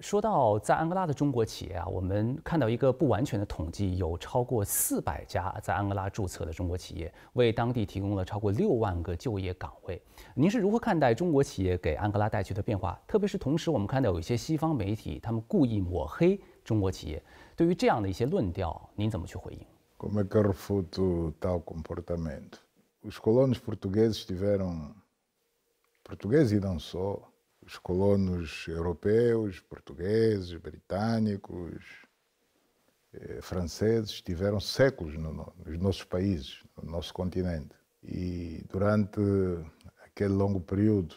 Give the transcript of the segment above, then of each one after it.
说到在安哥拉的中国企业啊，我们看到一个不完全的统计，有超过四百家在安哥拉注册的中国企业，为当地提供了超过六万个就业岗位。您是如何看待中国企业给安哥拉带去的变化？特别是同时我们看到有一些西方媒体他们故意抹黑中国企业，对于这样的一些论调，您怎么去回应？Como refuto tal comportamento, os colonos portugueses tiveram portugueses e não só. os colonos europeus, portugueses, britânicos, eh, franceses estiveram séculos no, no, nos nossos países, no nosso continente. E durante aquele longo período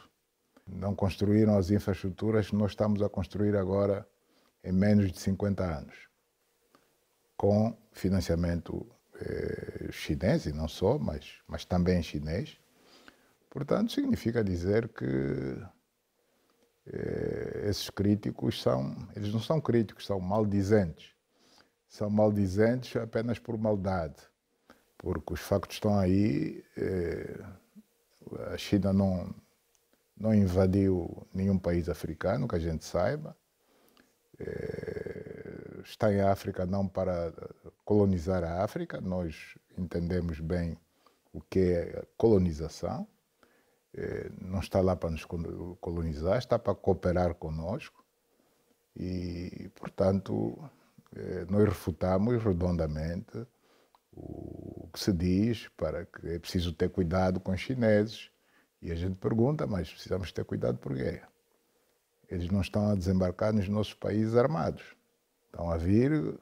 não construíram as infraestruturas que nós estamos a construir agora em menos de 50 anos, com financiamento eh, chinês, e não só, mas, mas também chinês. Portanto, significa dizer que esses críticos são, eles não são críticos, são maldizentes. São maldizentes apenas por maldade, porque os factos estão aí. Eh, a China não, não invadiu nenhum país africano, que a gente saiba. Eh, está em África não para colonizar a África, nós entendemos bem o que é colonização. Eh, não está lá para nos colonizar, está para cooperar conosco e, portanto, eh, nós refutamos redondamente o que se diz para que é preciso ter cuidado com os chineses. E a gente pergunta, mas precisamos ter cuidado por quê eles não estão a desembarcar nos nossos países armados. Estão a vir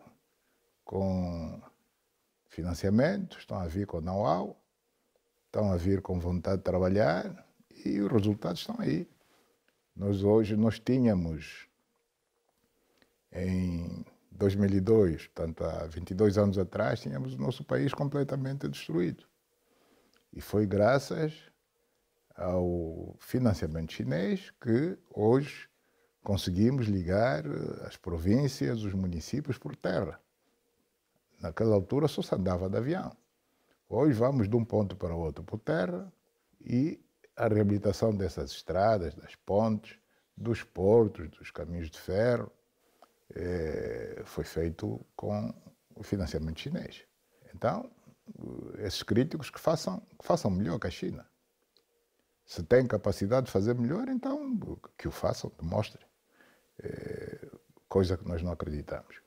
com financiamento, estão a vir com know-how estão a vir com vontade de trabalhar e os resultados estão aí. Nós hoje nós tínhamos em 2002, portanto há 22 anos atrás, tínhamos o nosso país completamente destruído. E foi graças ao financiamento chinês que hoje conseguimos ligar eh, as províncias, os municípios por terra. Naquela altura só se andava de avião. Hoje vamos de um ponto para o outro por terra e a reabilitação dessas estradas, das pontes, dos portos, dos caminhos de ferro, é, foi feito com o financiamento chinês. Então, esses críticos que façam, que façam melhor que a China. Se tem capacidade de fazer melhor, então que o façam, demonstrem. É, coisa que nós não acreditamos.